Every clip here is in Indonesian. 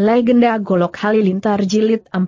Legenda Golok Halilintar Jilid 4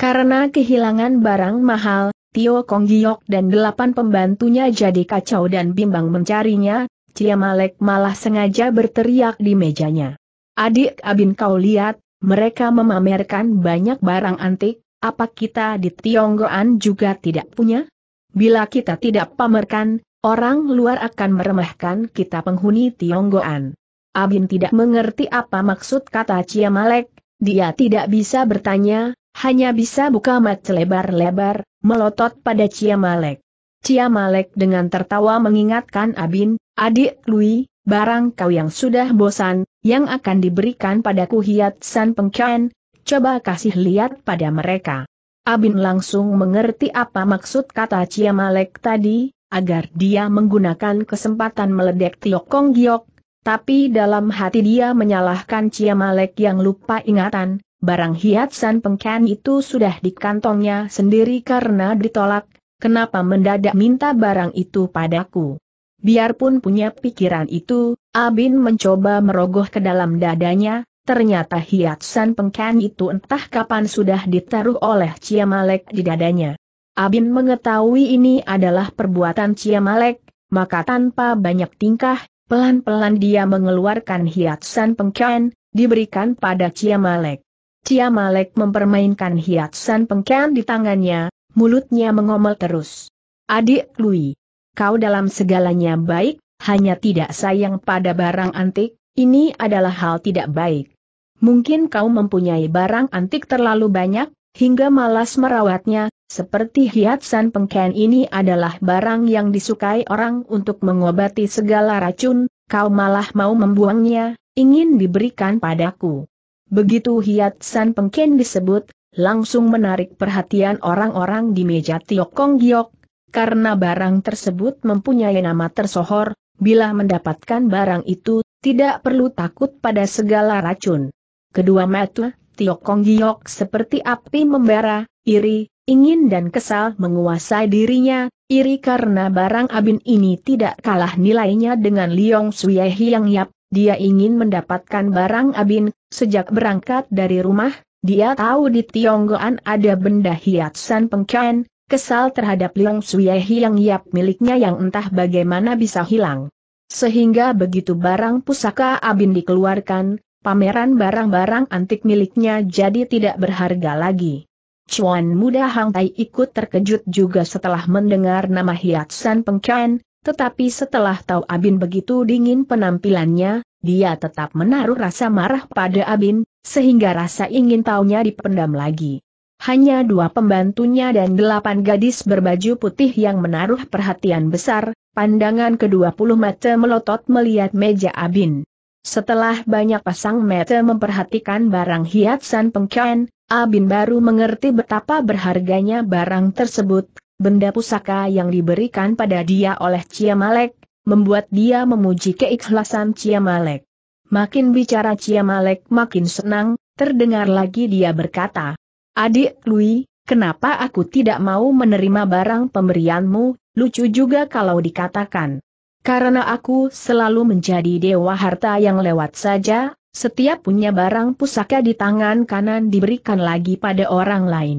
Karena kehilangan barang mahal, Tio Kong Giok dan delapan pembantunya jadi kacau dan bimbang mencarinya, Cia Malek malah sengaja berteriak di mejanya. Adik Abin kau lihat, mereka memamerkan banyak barang antik, apa kita di Tionggoan juga tidak punya? Bila kita tidak pamerkan, orang luar akan meremehkan kita penghuni Tionggoan. Abin tidak mengerti apa maksud kata Malek, dia tidak bisa bertanya, hanya bisa buka mat lebar-lebar, melotot pada Malek. Cia Malek dengan tertawa mengingatkan Abin, adik Lui, barang kau yang sudah bosan, yang akan diberikan padaku hiat San Pengkian, coba kasih lihat pada mereka. Abin langsung mengerti apa maksud kata Malek tadi, agar dia menggunakan kesempatan meledek Tiokong Giok, tapi dalam hati dia menyalahkan Ciamalek yang lupa ingatan, barang hiasan pengkan itu sudah di kantongnya sendiri karena ditolak, kenapa mendadak minta barang itu padaku. Biarpun punya pikiran itu, Abin mencoba merogoh ke dalam dadanya, ternyata hiasan pengkan itu entah kapan sudah ditaruh oleh Ciamalek di dadanya. Abin mengetahui ini adalah perbuatan Ciamalek, maka tanpa banyak tingkah, Pelan-pelan dia mengeluarkan hiasan pengkian, diberikan pada Ciamalek. Ciamalek mempermainkan hiasan pengkian di tangannya, mulutnya mengomel terus. Adik Lui, kau dalam segalanya baik, hanya tidak sayang pada barang antik, ini adalah hal tidak baik. Mungkin kau mempunyai barang antik terlalu banyak, hingga malas merawatnya, seperti hiasan pengken ini adalah barang yang disukai orang untuk mengobati segala racun, kau malah mau membuangnya, ingin diberikan padaku. Begitu hiasan pengken disebut, langsung menarik perhatian orang-orang di meja Tiokong Giok, karena barang tersebut mempunyai nama tersohor, bila mendapatkan barang itu, tidak perlu takut pada segala racun. Kedua mata, Tiokong Giok seperti api membara, iri, ingin dan kesal menguasai dirinya, iri karena barang Abin ini tidak kalah nilainya dengan Liong Suyehi yang Yap, dia ingin mendapatkan barang Abin, sejak berangkat dari rumah, dia tahu di Tionggoan ada benda hiasan pengkian. kesal terhadap Liong Suyehi yang Yap miliknya yang entah bagaimana bisa hilang. Sehingga begitu barang pusaka Abin dikeluarkan, pameran barang-barang antik miliknya jadi tidak berharga lagi. Chuan muda Hang Tai ikut terkejut juga setelah mendengar nama Hiat San Pengkian, tetapi setelah tahu Abin begitu dingin penampilannya, dia tetap menaruh rasa marah pada Abin, sehingga rasa ingin tahunya dipendam lagi. Hanya dua pembantunya dan delapan gadis berbaju putih yang menaruh perhatian besar, pandangan kedua puluh mata melotot melihat meja Abin. Setelah banyak pasang mata memperhatikan barang hiasan pengkian, Abin baru mengerti betapa berharganya barang tersebut, benda pusaka yang diberikan pada dia oleh Malek, membuat dia memuji keikhlasan Malek. Makin bicara Malek makin senang, terdengar lagi dia berkata, Adik Lui, kenapa aku tidak mau menerima barang pemberianmu, lucu juga kalau dikatakan. Karena aku selalu menjadi dewa harta yang lewat saja, setiap punya barang pusaka di tangan kanan diberikan lagi pada orang lain.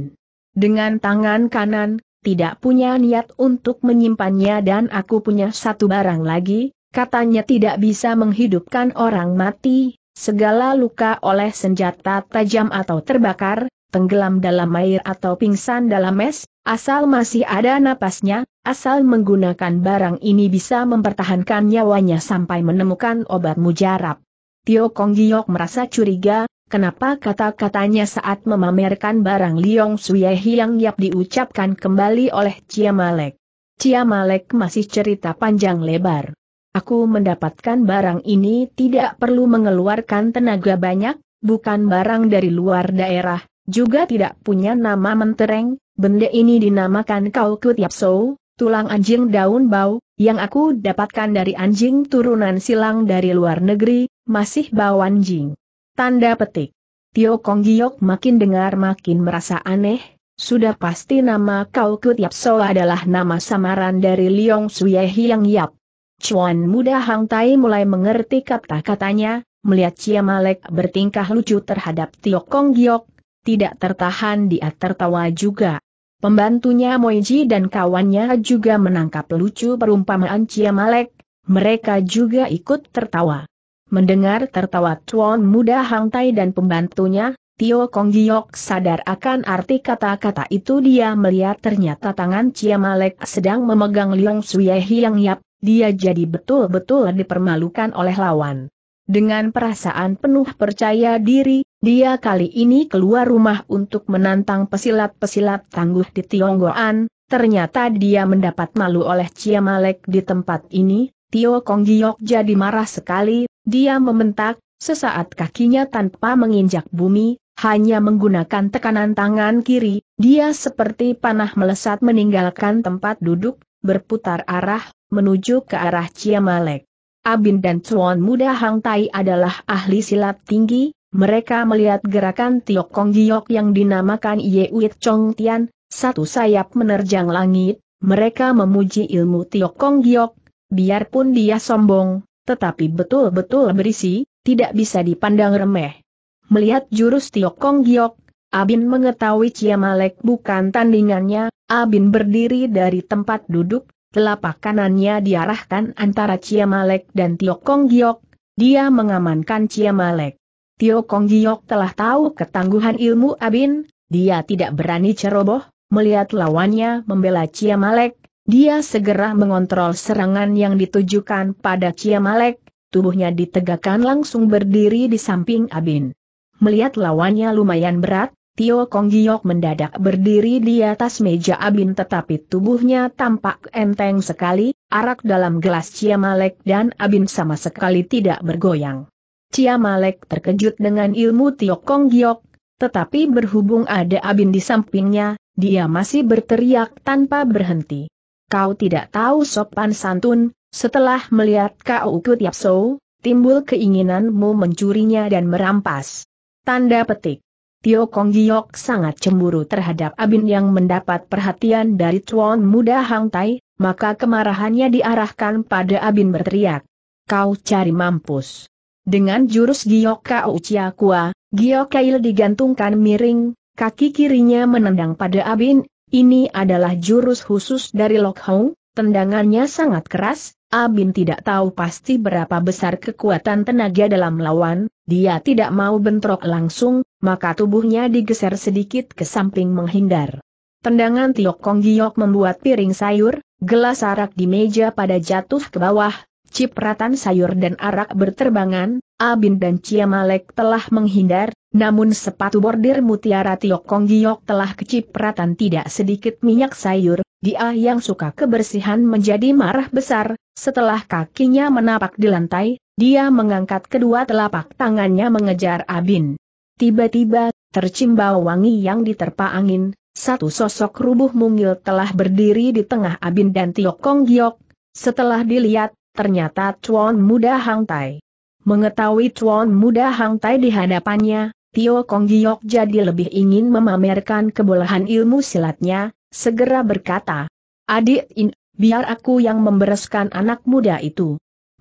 Dengan tangan kanan, tidak punya niat untuk menyimpannya dan aku punya satu barang lagi, katanya tidak bisa menghidupkan orang mati, segala luka oleh senjata tajam atau terbakar, tenggelam dalam air atau pingsan dalam es, asal masih ada napasnya, asal menggunakan barang ini bisa mempertahankan nyawanya sampai menemukan obat mujarab. Tio Kong Giok merasa curiga, kenapa kata-katanya saat memamerkan barang Liong Suyehi yang Yap diucapkan kembali oleh Cia Malek. Cia Malek masih cerita panjang lebar. Aku mendapatkan barang ini tidak perlu mengeluarkan tenaga banyak, bukan barang dari luar daerah, juga tidak punya nama mentereng, benda ini dinamakan kau yapso, tulang anjing daun bau, yang aku dapatkan dari anjing turunan silang dari luar negeri, masih bawan jing. Tanda petik. Tio Kong Giok makin dengar makin merasa aneh, sudah pasti nama Kau Kutiap So adalah nama samaran dari Liong Suye Hiang Yap. Chuan muda Hang Tai mulai mengerti kata-katanya, melihat Cia Malek bertingkah lucu terhadap Tio Kong Giok, tidak tertahan dia tertawa juga. Pembantunya Moiji dan kawannya juga menangkap lucu perumpamaan Cia Malek, mereka juga ikut tertawa. Mendengar tertawa Chuan muda Hang Tai dan pembantunya, Tio Kong Giok sadar akan arti kata-kata itu dia melihat ternyata tangan Cia Malek sedang memegang Liang Suye Hiang Yap, dia jadi betul-betul dipermalukan oleh lawan. Dengan perasaan penuh percaya diri, dia kali ini keluar rumah untuk menantang pesilat-pesilat tangguh di Tionggoan, ternyata dia mendapat malu oleh Cia Malek di tempat ini, Tio Kong Giok jadi marah sekali, dia mementak, sesaat kakinya tanpa menginjak bumi, hanya menggunakan tekanan tangan kiri, dia seperti panah melesat meninggalkan tempat duduk, berputar arah, menuju ke arah Ciamalek. Abin dan Chuan muda Hang Tai adalah ahli silat tinggi, mereka melihat gerakan Tiok Kong Giok yang dinamakan Ye Uit Chong Tian, satu sayap menerjang langit, mereka memuji ilmu Tiok Kong Giok, biarpun dia sombong, tetapi betul-betul berisi, tidak bisa dipandang remeh. Melihat jurus Tiokong Giok, Abin mengetahui Ciamalek bukan tandingannya, Abin berdiri dari tempat duduk, telapak kanannya diarahkan antara Ciamalek dan Tiokong Giok, dia mengamankan Ciamalek. Tiokong Giok telah tahu ketangguhan ilmu Abin, dia tidak berani ceroboh, melihat lawannya membela Ciamalek, dia segera mengontrol serangan yang ditujukan pada Ciamalek, tubuhnya ditegakkan langsung berdiri di samping Abin. Melihat lawannya lumayan berat, Tio Kong Giok mendadak berdiri di atas meja Abin tetapi tubuhnya tampak enteng sekali, arak dalam gelas Ciamalek dan Abin sama sekali tidak bergoyang. Ciamalek terkejut dengan ilmu Tio Kong Giok, tetapi berhubung ada Abin di sampingnya, dia masih berteriak tanpa berhenti. Kau tidak tahu sopan santun, setelah melihat kau ikut Yapso, timbul keinginanmu mencurinya dan merampas. Tanda petik. Tio Kong Giok sangat cemburu terhadap Abin yang mendapat perhatian dari Tuan Muda Hang Tai, maka kemarahannya diarahkan pada Abin berteriak. Kau cari mampus. Dengan jurus Giok Kau Chia Kua, Giok Kail digantungkan miring, kaki kirinya menendang pada Abin, ini adalah jurus khusus dari Lok Hong, tendangannya sangat keras, Abin tidak tahu pasti berapa besar kekuatan tenaga dalam lawan, dia tidak mau bentrok langsung, maka tubuhnya digeser sedikit ke samping menghindar. Tendangan Tiok Kong Giok membuat piring sayur, gelas arak di meja pada jatuh ke bawah, cipratan sayur dan arak berterbangan, Abin dan Ciamalek telah menghindar, namun sepatu bordir mutiara Tiokong Giok telah kecipratan tidak sedikit minyak sayur, dia ah yang suka kebersihan menjadi marah besar, setelah kakinya menapak di lantai, dia mengangkat kedua telapak tangannya mengejar Abin. Tiba-tiba, tercimba wangi yang diterpa angin, satu sosok rubuh mungil telah berdiri di tengah Abin dan Tiokong Giok. Setelah dilihat, ternyata Chuan muda Hang Tai. Mengetahui Chuan muda Hang Tai di hadapannya, Tio Kong Giok jadi lebih ingin memamerkan kebolehan ilmu silatnya, segera berkata, Adik In, biar aku yang membereskan anak muda itu.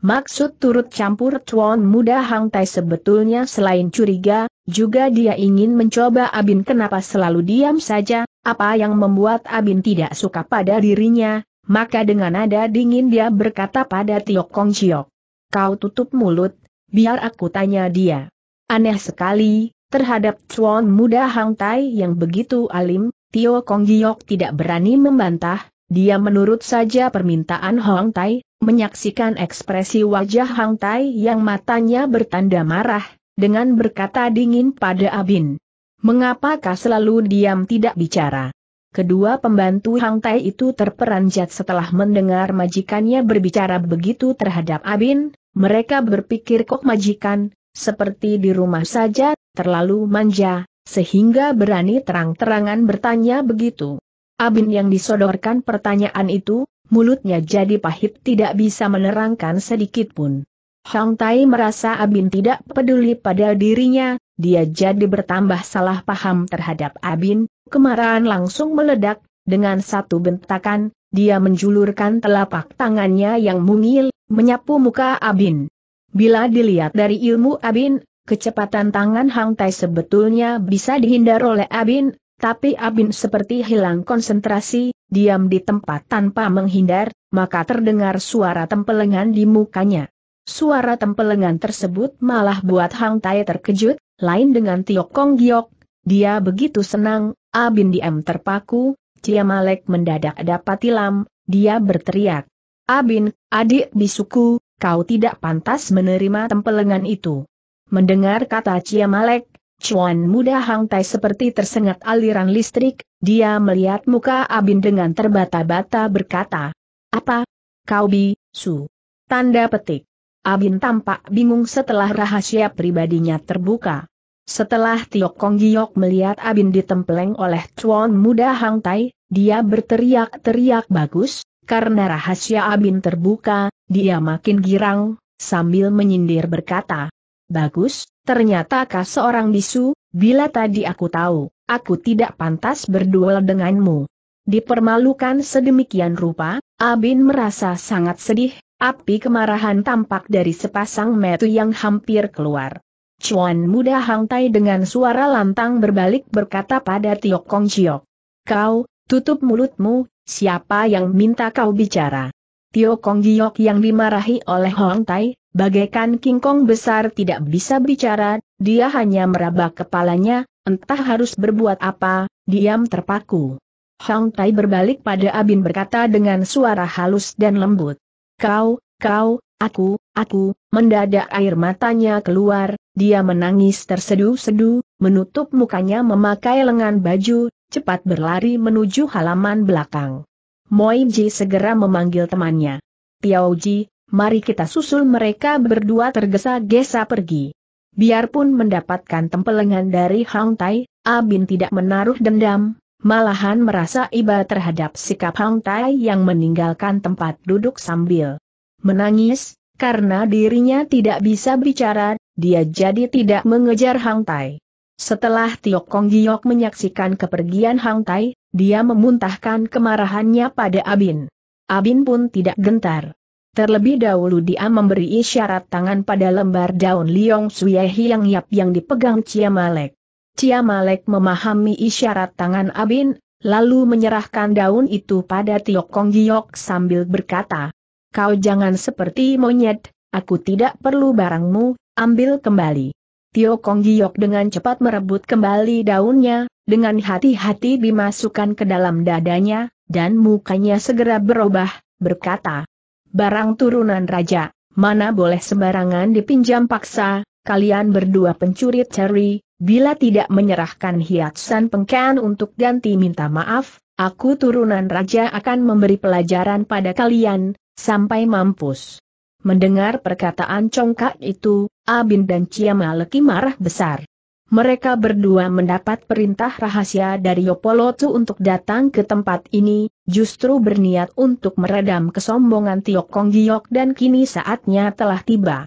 Maksud turut campur Chuan muda Hang Tai sebetulnya selain curiga, juga dia ingin mencoba Abin kenapa selalu diam saja, apa yang membuat Abin tidak suka pada dirinya, maka dengan nada dingin dia berkata pada Tio Kong Chiok. Kau tutup mulut, biar aku tanya dia. Aneh sekali, terhadap Chuan muda Hang Tai yang begitu alim, Tio Kong Giok tidak berani membantah, dia menurut saja permintaan Hang Tai, menyaksikan ekspresi wajah Hang Tai yang matanya bertanda marah, dengan berkata dingin pada Abin. Mengapakah selalu diam tidak bicara? Kedua pembantu Hang Tai itu terperanjat setelah mendengar majikannya berbicara begitu terhadap Abin, mereka berpikir kok majikan, seperti di rumah saja, terlalu manja, sehingga berani terang-terangan bertanya begitu. Abin yang disodorkan pertanyaan itu, mulutnya jadi pahit tidak bisa menerangkan sedikit pun. Hang Tai merasa Abin tidak peduli pada dirinya, dia jadi bertambah salah paham terhadap Abin, kemarahan langsung meledak, dengan satu bentakan, dia menjulurkan telapak tangannya yang mungil, menyapu muka Abin. Bila dilihat dari ilmu Abin, kecepatan tangan Hang Tai sebetulnya bisa dihindar oleh Abin, tapi Abin seperti hilang konsentrasi, diam di tempat tanpa menghindar, maka terdengar suara tempelengan di mukanya. Suara tempelengan tersebut malah buat Hang Tai terkejut, lain dengan Tiokong Giok, dia begitu senang, Abin diam terpaku, Cia Malek mendadak dapat tilam, dia berteriak. Abin, adik bisuku, kau tidak pantas menerima tempelengan itu. Mendengar kata Cia Malek, Chuan muda Hang seperti tersengat aliran listrik, dia melihat muka Abin dengan terbata-bata berkata. Apa? Kau bisu? Tanda petik. Abin tampak bingung setelah rahasia pribadinya terbuka. Setelah Tiok Kong Giok melihat Abin ditempeleng oleh Chuan muda Hang Tai, dia berteriak-teriak bagus, karena rahasia Abin terbuka, dia makin girang, sambil menyindir berkata, Bagus, ternyata kau seorang bisu, bila tadi aku tahu, aku tidak pantas berduel denganmu. Dipermalukan sedemikian rupa, Abin merasa sangat sedih, api kemarahan tampak dari sepasang metu yang hampir keluar. Chuan muda Hang Tai dengan suara lantang berbalik berkata pada Tio Kong Chiok. Kau, tutup mulutmu, siapa yang minta kau bicara? Tio Kong Giok yang dimarahi oleh Hong Tai, bagaikan King Kong besar tidak bisa bicara, dia hanya meraba kepalanya, entah harus berbuat apa, diam terpaku. Hong Tai berbalik pada Abin berkata dengan suara halus dan lembut. Kau, kau, aku, aku, mendadak air matanya keluar, dia menangis tersedu-sedu, menutup mukanya memakai lengan baju, cepat berlari menuju halaman belakang. Moiji segera memanggil temannya. Piaoji, mari kita susul mereka berdua tergesa-gesa pergi. Biarpun mendapatkan tempelengan dari Hang Tai, Abin tidak menaruh dendam, malahan merasa iba terhadap sikap Hang Tai yang meninggalkan tempat duduk sambil menangis, karena dirinya tidak bisa bicara, dia jadi tidak mengejar Hang Tai. Setelah Tio Kong Giok menyaksikan kepergian Hang Tai, dia memuntahkan kemarahannya pada Abin. Abin pun tidak gentar. Terlebih dahulu dia memberi isyarat tangan pada lembar daun Liong Suye yang Yap yang dipegang Cia Malek. Cia Malek memahami isyarat tangan Abin, lalu menyerahkan daun itu pada Tio Kong Giok sambil berkata, Kau jangan seperti monyet, aku tidak perlu barangmu, Ambil kembali. Tio Kong Giok dengan cepat merebut kembali daunnya, dengan hati-hati dimasukkan ke dalam dadanya, dan mukanya segera berubah, berkata, Barang turunan raja, mana boleh sembarangan dipinjam paksa, kalian berdua pencuri ceri, bila tidak menyerahkan hiasan pengkan untuk ganti minta maaf, aku turunan raja akan memberi pelajaran pada kalian, sampai mampus. Mendengar perkataan congkak itu, Abin dan Ciamaleki marah besar. Mereka berdua mendapat perintah rahasia dari Yopolotu untuk datang ke tempat ini, justru berniat untuk meredam kesombongan Tiok Kong Giok dan kini saatnya telah tiba.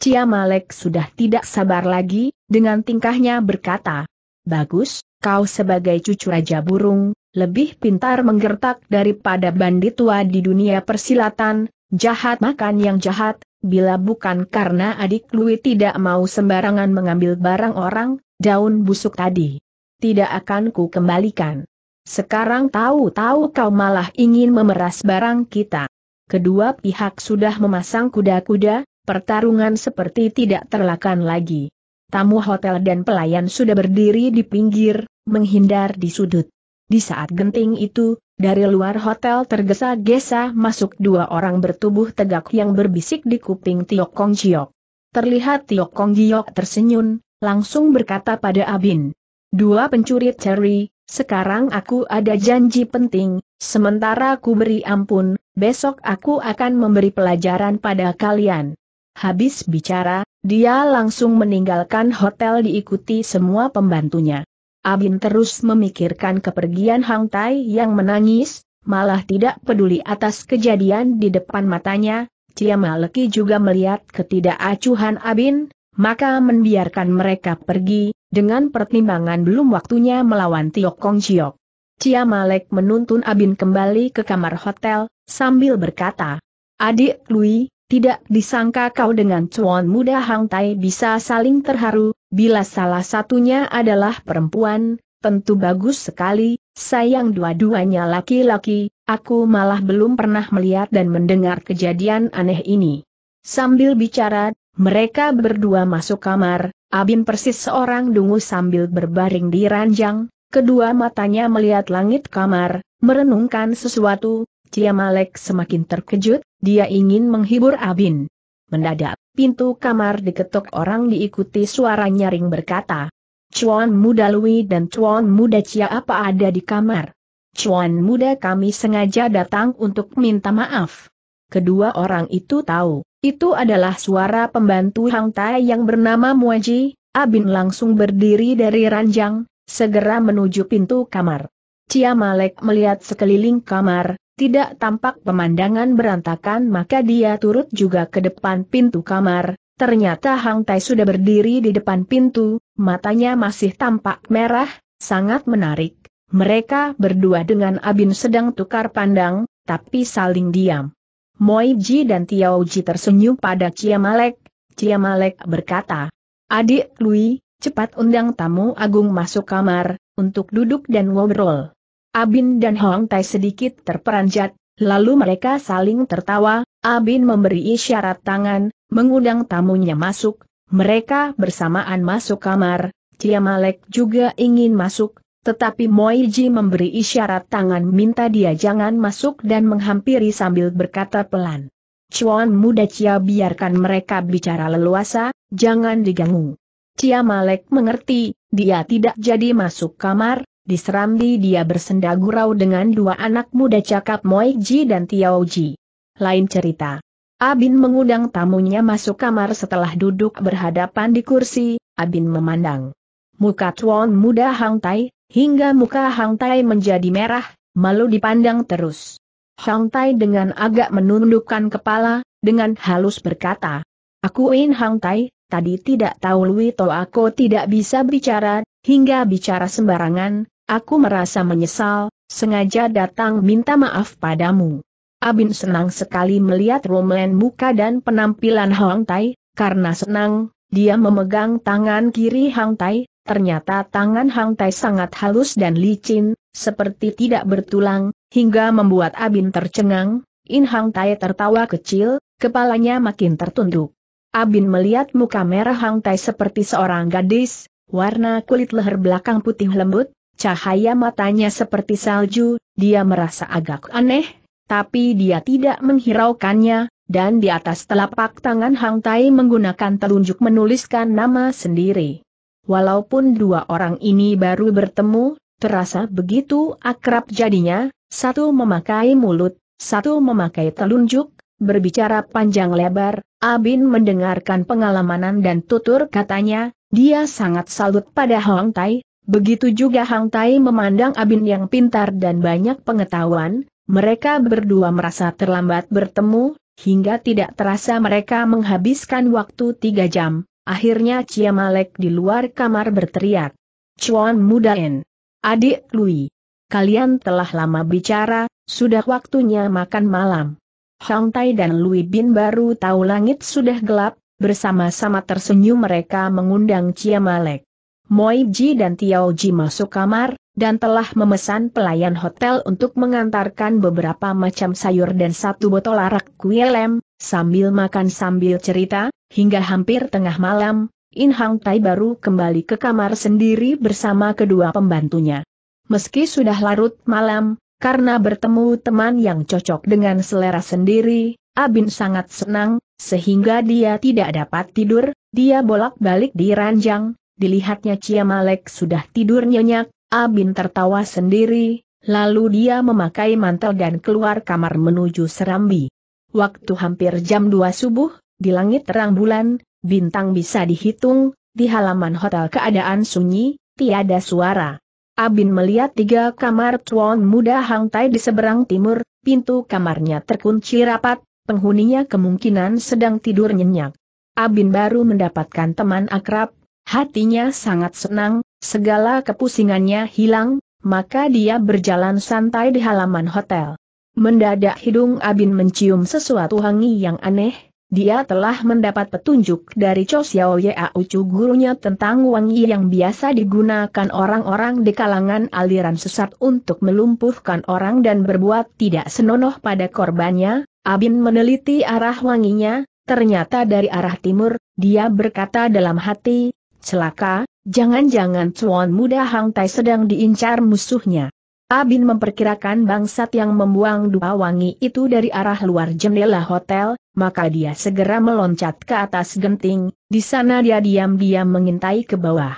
Ciamalek sudah tidak sabar lagi, dengan tingkahnya berkata, Bagus, kau sebagai cucu Raja Burung, lebih pintar menggertak daripada bandit tua di dunia persilatan, jahat makan yang jahat, bila bukan karena adik Lui tidak mau sembarangan mengambil barang orang, daun busuk tadi. Tidak akan ku kembalikan. Sekarang tahu-tahu kau malah ingin memeras barang kita. Kedua pihak sudah memasang kuda-kuda, pertarungan seperti tidak terlakan lagi. Tamu hotel dan pelayan sudah berdiri di pinggir, menghindar di sudut. Di saat genting itu, dari luar hotel tergesa-gesa masuk dua orang bertubuh tegak yang berbisik di kuping Tiok Kong Jiok. Terlihat Tiok Kong Jiok tersenyum, langsung berkata pada Abin. Dua pencuri ceri, sekarang aku ada janji penting, sementara aku beri ampun, besok aku akan memberi pelajaran pada kalian. Habis bicara, dia langsung meninggalkan hotel diikuti semua pembantunya. Abin terus memikirkan kepergian Hang Tai yang menangis, malah tidak peduli atas kejadian di depan matanya, Cia Maleki juga melihat ketidakacuhan Abin, maka membiarkan mereka pergi, dengan pertimbangan belum waktunya melawan Tiok Kong Chiok. Cia Malek menuntun Abin kembali ke kamar hotel, sambil berkata, Adik Lui, tidak disangka kau dengan cuan muda Hang Tai bisa saling terharu, Bila salah satunya adalah perempuan, tentu bagus sekali, sayang dua-duanya laki-laki, aku malah belum pernah melihat dan mendengar kejadian aneh ini. Sambil bicara, mereka berdua masuk kamar, Abin persis seorang dungu sambil berbaring di ranjang, kedua matanya melihat langit kamar, merenungkan sesuatu, Ciamalek semakin terkejut, dia ingin menghibur Abin. Mendadak, Pintu kamar diketuk, orang diikuti suara nyaring berkata. Cuan muda Lui dan cuan muda Cia apa ada di kamar? Cuan muda kami sengaja datang untuk minta maaf. Kedua orang itu tahu, itu adalah suara pembantu Hang Tai yang bernama Muaji, Abin langsung berdiri dari ranjang, segera menuju pintu kamar. Cia Malek melihat sekeliling kamar, tidak tampak pemandangan berantakan maka dia turut juga ke depan pintu kamar, ternyata Hang Tai sudah berdiri di depan pintu, matanya masih tampak merah, sangat menarik. Mereka berdua dengan Abin sedang tukar pandang, tapi saling diam. Moi Ji dan Ji tersenyum pada Malek, Ciamalek, Malek berkata, Adik Lui, cepat undang tamu agung masuk kamar, untuk duduk dan ngobrol. Abin dan Hong Tai sedikit terperanjat, lalu mereka saling tertawa, Abin memberi isyarat tangan, mengundang tamunya masuk, mereka bersamaan masuk kamar, Cia Malek juga ingin masuk, tetapi Moiji memberi isyarat tangan minta dia jangan masuk dan menghampiri sambil berkata pelan. Chuan muda Cia biarkan mereka bicara leluasa, jangan diganggu. Cia Malek mengerti, dia tidak jadi masuk kamar, Serambi dia bersenda gurau dengan dua anak muda cakap Moi Ji dan Ji. Lain cerita. Abin mengundang tamunya masuk kamar setelah duduk berhadapan di kursi, Abin memandang. Muka tuan muda Hang Tai, hingga muka Hang Tai menjadi merah, malu dipandang terus. Hang Tai dengan agak menundukkan kepala, dengan halus berkata, Akuin Hang Tai, tadi tidak tahu Lui To aku tidak bisa bicara, hingga bicara sembarangan, Aku merasa menyesal, sengaja datang minta maaf padamu. Abin senang sekali melihat Romlen muka dan penampilan Hong Tai, karena senang, dia memegang tangan kiri Hang Tai, ternyata tangan Hang Tai sangat halus dan licin, seperti tidak bertulang, hingga membuat Abin tercengang, In Hang Tai tertawa kecil, kepalanya makin tertunduk. Abin melihat muka merah Hang Tai seperti seorang gadis, warna kulit leher belakang putih lembut, Cahaya matanya seperti salju, dia merasa agak aneh, tapi dia tidak menghiraukannya, dan di atas telapak tangan Hang Tai menggunakan telunjuk menuliskan nama sendiri. Walaupun dua orang ini baru bertemu, terasa begitu akrab jadinya, satu memakai mulut, satu memakai telunjuk, berbicara panjang lebar, Abin mendengarkan pengalamanan dan tutur katanya, dia sangat salut pada Hong Tai, Begitu juga Hang Tai memandang Abin yang pintar dan banyak pengetahuan, mereka berdua merasa terlambat bertemu, hingga tidak terasa mereka menghabiskan waktu tiga jam. Akhirnya Cia Malek di luar kamar berteriak. Chuan Mudaen. Adik Lui. Kalian telah lama bicara, sudah waktunya makan malam. Hang Tai dan Lui Bin baru tahu langit sudah gelap, bersama-sama tersenyum mereka mengundang Cia Malek. Moi Ji dan Tiao Ji masuk kamar, dan telah memesan pelayan hotel untuk mengantarkan beberapa macam sayur dan satu botol arak kuelem, sambil makan sambil cerita, hingga hampir tengah malam, In Hang Tai baru kembali ke kamar sendiri bersama kedua pembantunya. Meski sudah larut malam, karena bertemu teman yang cocok dengan selera sendiri, Abin sangat senang, sehingga dia tidak dapat tidur, dia bolak-balik di ranjang, dilihatnya Ciamalek sudah tidur nyenyak, Abin tertawa sendiri, lalu dia memakai mantel dan keluar kamar menuju Serambi. Waktu hampir jam 2 subuh, di langit terang bulan, bintang bisa dihitung, di halaman hotel keadaan sunyi, tiada suara. Abin melihat tiga kamar tuan muda Hang Tai di seberang timur, pintu kamarnya terkunci rapat, penghuninya kemungkinan sedang tidur nyenyak. Abin baru mendapatkan teman akrab, Hatinya sangat senang, segala kepusingannya hilang, maka dia berjalan santai di halaman hotel. Mendadak hidung Abin mencium sesuatu hangi yang aneh, dia telah mendapat petunjuk dari Cho Xiao ucu gurunya tentang wangi yang biasa digunakan orang-orang di kalangan aliran sesat untuk melumpuhkan orang dan berbuat tidak senonoh pada korbannya, Abin meneliti arah wanginya, ternyata dari arah timur, dia berkata dalam hati, celaka, jangan-jangan Tuan Muda Hang Tai sedang diincar musuhnya. Abin memperkirakan bangsat yang membuang dua wangi itu dari arah luar jendela hotel, maka dia segera meloncat ke atas genting, di sana dia diam-diam mengintai ke bawah.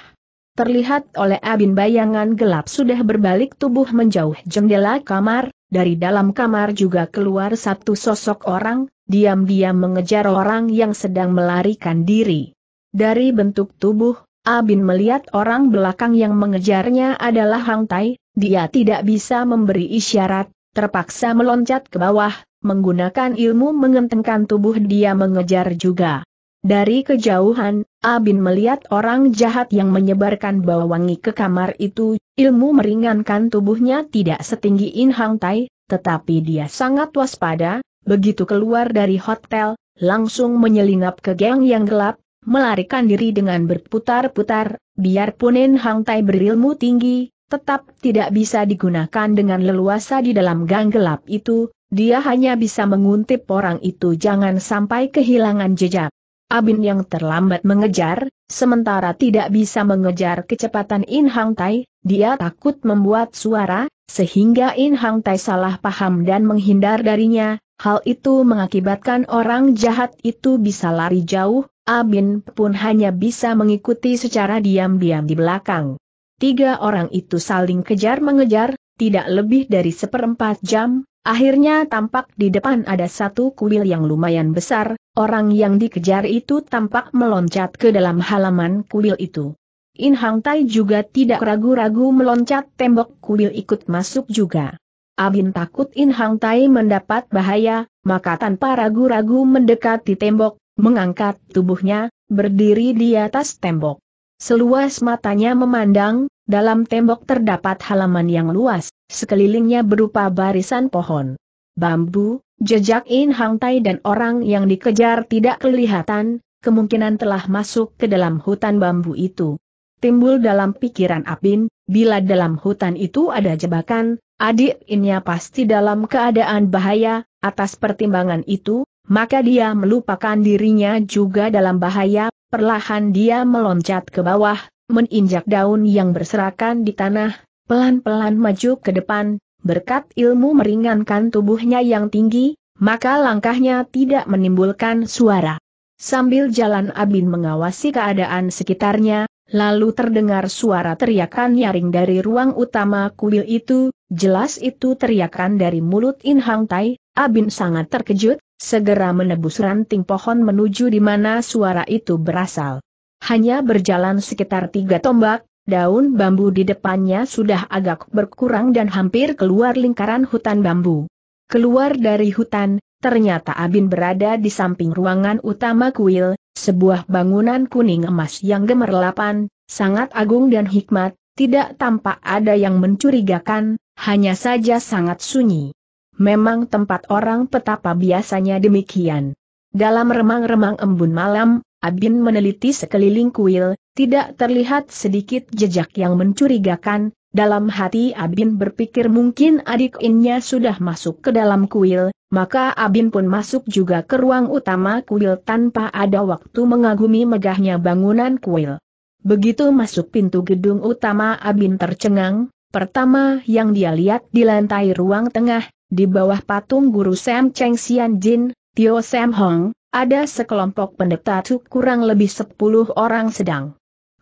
Terlihat oleh Abin bayangan gelap sudah berbalik tubuh menjauh jendela kamar, dari dalam kamar juga keluar satu sosok orang, diam-diam mengejar orang yang sedang melarikan diri. Dari bentuk tubuh, Abin melihat orang belakang yang mengejarnya adalah Hang Tai, dia tidak bisa memberi isyarat, terpaksa meloncat ke bawah, menggunakan ilmu mengentengkan tubuh dia mengejar juga. Dari kejauhan, Abin melihat orang jahat yang menyebarkan bau wangi ke kamar itu, ilmu meringankan tubuhnya tidak setinggi In Hang Tai, tetapi dia sangat waspada, begitu keluar dari hotel, langsung menyelinap ke geng yang gelap, melarikan diri dengan berputar-putar, biarpun In Hang Tai berilmu tinggi, tetap tidak bisa digunakan dengan leluasa di dalam gang gelap itu, dia hanya bisa menguntip orang itu jangan sampai kehilangan jejak. Abin yang terlambat mengejar, sementara tidak bisa mengejar kecepatan In Hang Tai, dia takut membuat suara, sehingga In Hang Tai salah paham dan menghindar darinya, hal itu mengakibatkan orang jahat itu bisa lari jauh, Abin pun hanya bisa mengikuti secara diam-diam di belakang. Tiga orang itu saling kejar-mengejar, tidak lebih dari seperempat jam, akhirnya tampak di depan ada satu kuil yang lumayan besar, orang yang dikejar itu tampak meloncat ke dalam halaman kuil itu. In Hang Tai juga tidak ragu-ragu meloncat tembok kuil ikut masuk juga. Abin takut In Hang Tai mendapat bahaya, maka tanpa ragu-ragu mendekati tembok, Mengangkat tubuhnya, berdiri di atas tembok. Seluas matanya memandang, dalam tembok terdapat halaman yang luas, sekelilingnya berupa barisan pohon. Bambu, jejak In Hang Tai dan orang yang dikejar tidak kelihatan, kemungkinan telah masuk ke dalam hutan bambu itu. Timbul dalam pikiran Abin, bila dalam hutan itu ada jebakan, adik innya pasti dalam keadaan bahaya, atas pertimbangan itu, maka dia melupakan dirinya juga dalam bahaya, perlahan dia meloncat ke bawah, meninjak daun yang berserakan di tanah, pelan-pelan maju ke depan, berkat ilmu meringankan tubuhnya yang tinggi, maka langkahnya tidak menimbulkan suara. Sambil jalan Abin mengawasi keadaan sekitarnya, lalu terdengar suara teriakan nyaring dari ruang utama kuil itu, jelas itu teriakan dari mulut In Tai, Abin sangat terkejut, segera menebus ranting pohon menuju di mana suara itu berasal. Hanya berjalan sekitar tiga tombak, daun bambu di depannya sudah agak berkurang dan hampir keluar lingkaran hutan bambu. Keluar dari hutan, ternyata Abin berada di samping ruangan utama kuil, sebuah bangunan kuning emas yang gemerlapan, sangat agung dan hikmat, tidak tampak ada yang mencurigakan, hanya saja sangat sunyi. Memang tempat orang petapa biasanya demikian. Dalam remang-remang embun malam, Abin meneliti sekeliling kuil, tidak terlihat sedikit jejak yang mencurigakan, dalam hati Abin berpikir mungkin adik innya sudah masuk ke dalam kuil, maka Abin pun masuk juga ke ruang utama kuil tanpa ada waktu mengagumi megahnya bangunan kuil. Begitu masuk pintu gedung utama Abin tercengang, pertama yang dia lihat di lantai ruang tengah di bawah patung guru Sam Cheng Xian Jin, Tio Sam Hong, ada sekelompok pendeta Tuk kurang lebih sepuluh orang sedang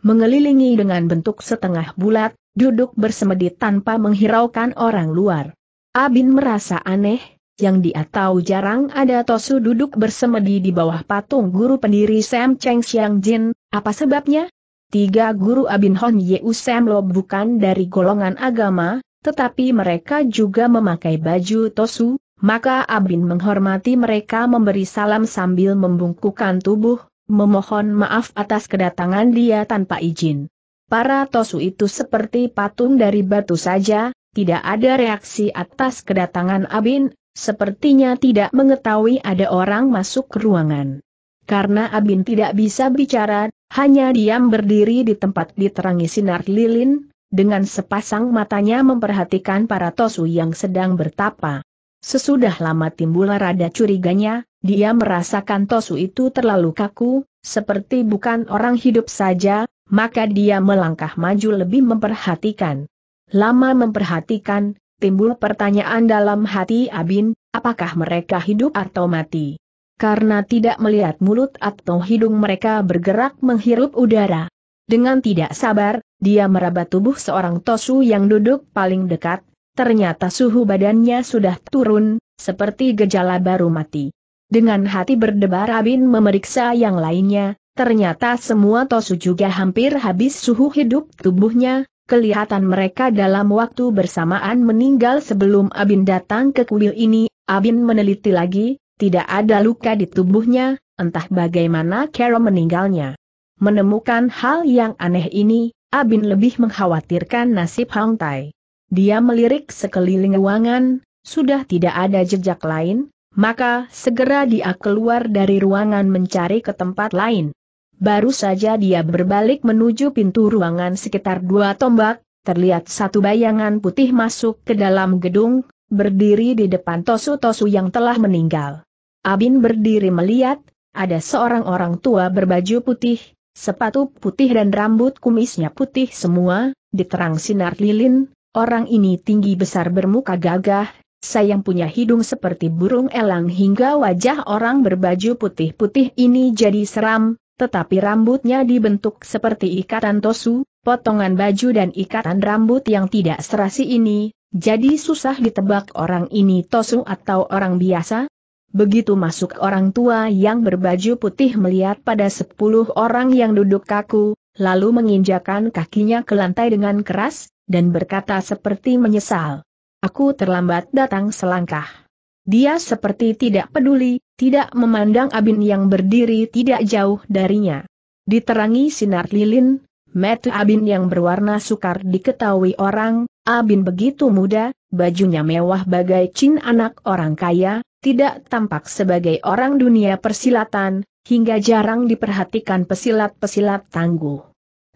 mengelilingi dengan bentuk setengah bulat, duduk bersemedi tanpa menghiraukan orang luar. Abin merasa aneh, yang dia tahu jarang ada Tosu duduk bersemedi di bawah patung guru pendiri Sam Cheng Xiang Jin, apa sebabnya? Tiga guru Abin Hon Yeu Sam Lo bukan dari golongan agama, tetapi mereka juga memakai baju tosu, maka Abin menghormati mereka memberi salam sambil membungkukkan tubuh, memohon maaf atas kedatangan dia tanpa izin. Para tosu itu seperti patung dari batu saja, tidak ada reaksi atas kedatangan Abin, sepertinya tidak mengetahui ada orang masuk ke ruangan. Karena Abin tidak bisa bicara, hanya diam berdiri di tempat diterangi sinar lilin, dengan sepasang matanya memperhatikan para tosu yang sedang bertapa. Sesudah lama timbul rada curiganya, dia merasakan tosu itu terlalu kaku, seperti bukan orang hidup saja, maka dia melangkah maju lebih memperhatikan. Lama memperhatikan, timbul pertanyaan dalam hati Abin, apakah mereka hidup atau mati? Karena tidak melihat mulut atau hidung mereka bergerak menghirup udara. Dengan tidak sabar, dia meraba tubuh seorang Tosu yang duduk paling dekat, ternyata suhu badannya sudah turun, seperti gejala baru mati. Dengan hati berdebar Abin memeriksa yang lainnya, ternyata semua Tosu juga hampir habis suhu hidup tubuhnya, kelihatan mereka dalam waktu bersamaan meninggal sebelum Abin datang ke kuil ini, Abin meneliti lagi, tidak ada luka di tubuhnya, entah bagaimana Carol meninggalnya. Menemukan hal yang aneh ini, Abin lebih mengkhawatirkan nasib Hang Tai. Dia melirik sekeliling ruangan, sudah tidak ada jejak lain, maka segera dia keluar dari ruangan mencari ke tempat lain. Baru saja dia berbalik menuju pintu ruangan sekitar dua tombak, terlihat satu bayangan putih masuk ke dalam gedung, berdiri di depan Tosu-Tosu yang telah meninggal. Abin berdiri melihat, ada seorang orang tua berbaju putih, Sepatu putih dan rambut kumisnya putih semua, diterang sinar lilin, orang ini tinggi besar bermuka gagah, sayang punya hidung seperti burung elang hingga wajah orang berbaju putih-putih ini jadi seram, tetapi rambutnya dibentuk seperti ikatan tosu, potongan baju dan ikatan rambut yang tidak serasi ini, jadi susah ditebak orang ini tosu atau orang biasa, Begitu masuk orang tua yang berbaju putih melihat pada sepuluh orang yang duduk kaku, lalu menginjakan kakinya ke lantai dengan keras, dan berkata seperti menyesal. Aku terlambat datang selangkah. Dia seperti tidak peduli, tidak memandang Abin yang berdiri tidak jauh darinya. Diterangi sinar lilin, metu Abin yang berwarna sukar diketahui orang, Abin begitu muda, bajunya mewah bagai cin anak orang kaya, tidak tampak sebagai orang dunia persilatan, hingga jarang diperhatikan pesilat-pesilat tangguh.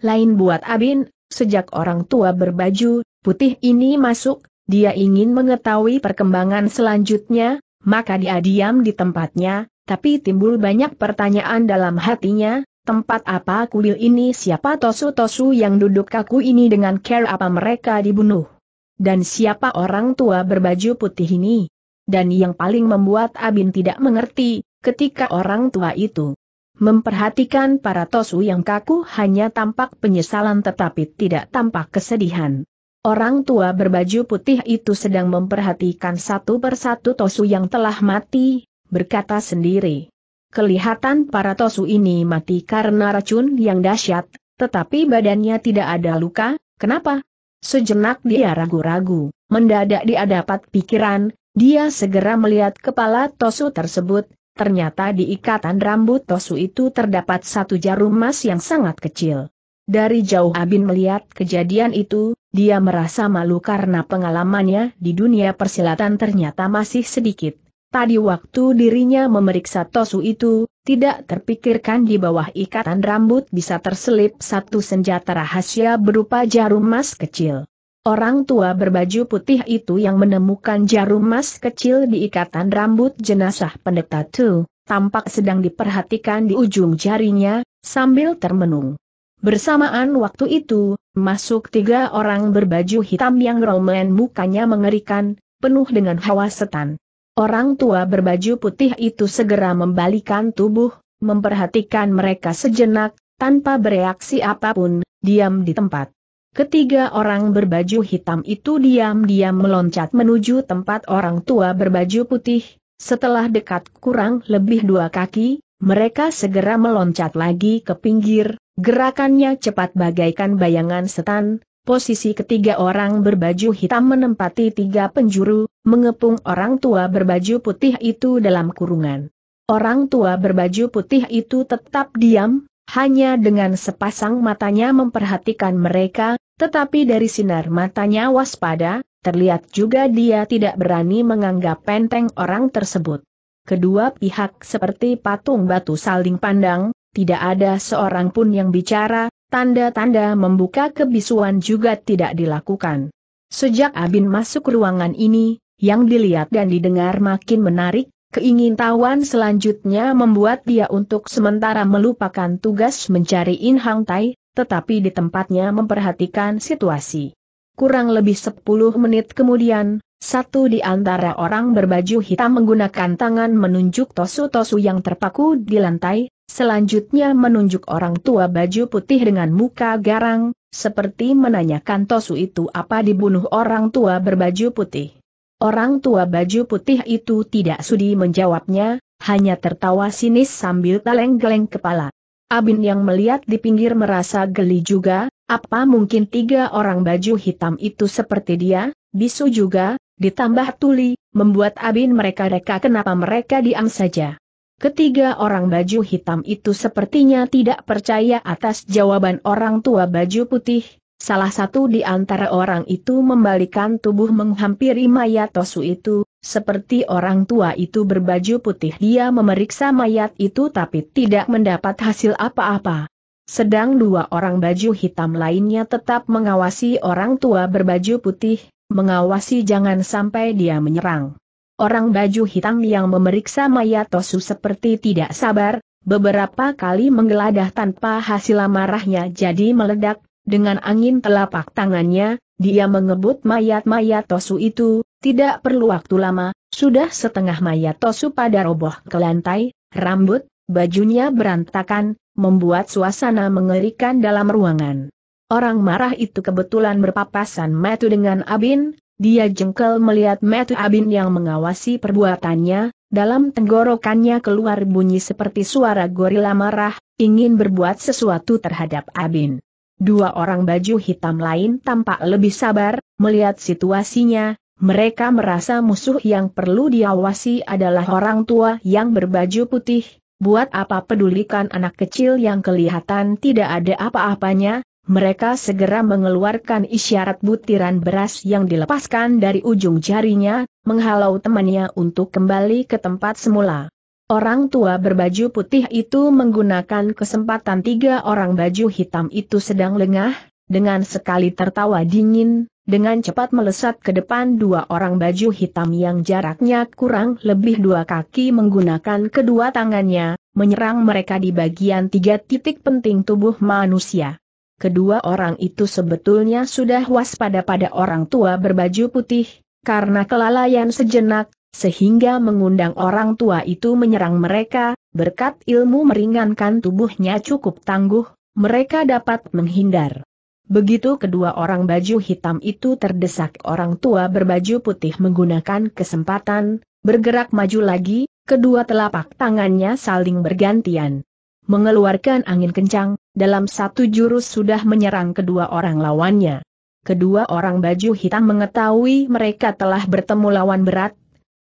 Lain buat Abin, sejak orang tua berbaju putih ini masuk, dia ingin mengetahui perkembangan selanjutnya, maka dia diam di tempatnya, tapi timbul banyak pertanyaan dalam hatinya, Tempat apa kuil ini siapa tosu-tosu yang duduk kaku ini dengan care apa mereka dibunuh? Dan siapa orang tua berbaju putih ini? Dan yang paling membuat Abin tidak mengerti, ketika orang tua itu memperhatikan para tosu yang kaku hanya tampak penyesalan tetapi tidak tampak kesedihan. Orang tua berbaju putih itu sedang memperhatikan satu persatu tosu yang telah mati, berkata sendiri. Kelihatan para tosu ini mati karena racun yang dahsyat, tetapi badannya tidak ada luka, kenapa? Sejenak dia ragu-ragu, mendadak dia dapat pikiran, dia segera melihat kepala tosu tersebut, ternyata di ikatan rambut tosu itu terdapat satu jarum emas yang sangat kecil. Dari jauh Abin melihat kejadian itu, dia merasa malu karena pengalamannya di dunia persilatan ternyata masih sedikit. Tadi waktu dirinya memeriksa Tosu itu, tidak terpikirkan di bawah ikatan rambut bisa terselip satu senjata rahasia berupa jarum emas kecil. Orang tua berbaju putih itu yang menemukan jarum emas kecil di ikatan rambut jenazah pendeta Tu, tampak sedang diperhatikan di ujung jarinya, sambil termenung. Bersamaan waktu itu, masuk tiga orang berbaju hitam yang romen mukanya mengerikan, penuh dengan hawa setan. Orang tua berbaju putih itu segera membalikan tubuh, memperhatikan mereka sejenak, tanpa bereaksi apapun, diam di tempat. Ketiga orang berbaju hitam itu diam-diam meloncat menuju tempat orang tua berbaju putih, setelah dekat kurang lebih dua kaki, mereka segera meloncat lagi ke pinggir, gerakannya cepat bagaikan bayangan setan, Posisi ketiga orang berbaju hitam menempati tiga penjuru, mengepung orang tua berbaju putih itu dalam kurungan. Orang tua berbaju putih itu tetap diam, hanya dengan sepasang matanya memperhatikan mereka, tetapi dari sinar matanya waspada, terlihat juga dia tidak berani menganggap penteng orang tersebut. Kedua pihak seperti patung batu saling pandang, tidak ada seorang pun yang bicara, Tanda-tanda membuka kebisuan juga tidak dilakukan. Sejak Abin masuk ruangan ini, yang dilihat dan didengar makin menarik, Keingintahuan selanjutnya membuat dia untuk sementara melupakan tugas mencari In Hang Tai, tetapi di tempatnya memperhatikan situasi. Kurang lebih 10 menit kemudian, satu di antara orang berbaju hitam menggunakan tangan menunjuk tosu-tosu yang terpaku di lantai, selanjutnya menunjuk orang tua baju putih dengan muka garang, seperti menanyakan tosu itu apa dibunuh orang tua berbaju putih. Orang tua baju putih itu tidak sudi menjawabnya, hanya tertawa sinis sambil geleng-geleng kepala. Abin yang melihat di pinggir merasa geli juga, apa mungkin tiga orang baju hitam itu seperti dia, bisu juga, Ditambah tuli, membuat abin mereka-reka kenapa mereka diam saja. Ketiga orang baju hitam itu sepertinya tidak percaya atas jawaban orang tua baju putih, salah satu di antara orang itu membalikan tubuh menghampiri mayat Tosu itu, seperti orang tua itu berbaju putih dia memeriksa mayat itu tapi tidak mendapat hasil apa-apa. Sedang dua orang baju hitam lainnya tetap mengawasi orang tua berbaju putih, mengawasi jangan sampai dia menyerang. Orang baju hitam yang memeriksa mayat Tosu seperti tidak sabar, beberapa kali menggeladah tanpa hasil Marahnya jadi meledak, dengan angin telapak tangannya, dia mengebut mayat mayat Tosu itu, tidak perlu waktu lama, sudah setengah mayat Tosu pada roboh ke lantai, rambut, bajunya berantakan, membuat suasana mengerikan dalam ruangan. Orang marah itu kebetulan berpapasan metu dengan Abin, dia jengkel melihat metu Abin yang mengawasi perbuatannya, dalam tenggorokannya keluar bunyi seperti suara gorila marah, ingin berbuat sesuatu terhadap Abin. Dua orang baju hitam lain tampak lebih sabar, melihat situasinya, mereka merasa musuh yang perlu diawasi adalah orang tua yang berbaju putih, buat apa pedulikan anak kecil yang kelihatan tidak ada apa-apanya, mereka segera mengeluarkan isyarat butiran beras yang dilepaskan dari ujung jarinya, menghalau temannya untuk kembali ke tempat semula. Orang tua berbaju putih itu menggunakan kesempatan tiga orang baju hitam itu sedang lengah, dengan sekali tertawa dingin, dengan cepat melesat ke depan dua orang baju hitam yang jaraknya kurang lebih dua kaki menggunakan kedua tangannya, menyerang mereka di bagian tiga titik penting tubuh manusia kedua orang itu sebetulnya sudah waspada pada orang tua berbaju putih, karena kelalaian sejenak, sehingga mengundang orang tua itu menyerang mereka, berkat ilmu meringankan tubuhnya cukup tangguh, mereka dapat menghindar. Begitu kedua orang baju hitam itu terdesak orang tua berbaju putih menggunakan kesempatan, bergerak maju lagi, kedua telapak tangannya saling bergantian. Mengeluarkan angin kencang, dalam satu jurus sudah menyerang kedua orang lawannya. Kedua orang baju hitam mengetahui mereka telah bertemu lawan berat,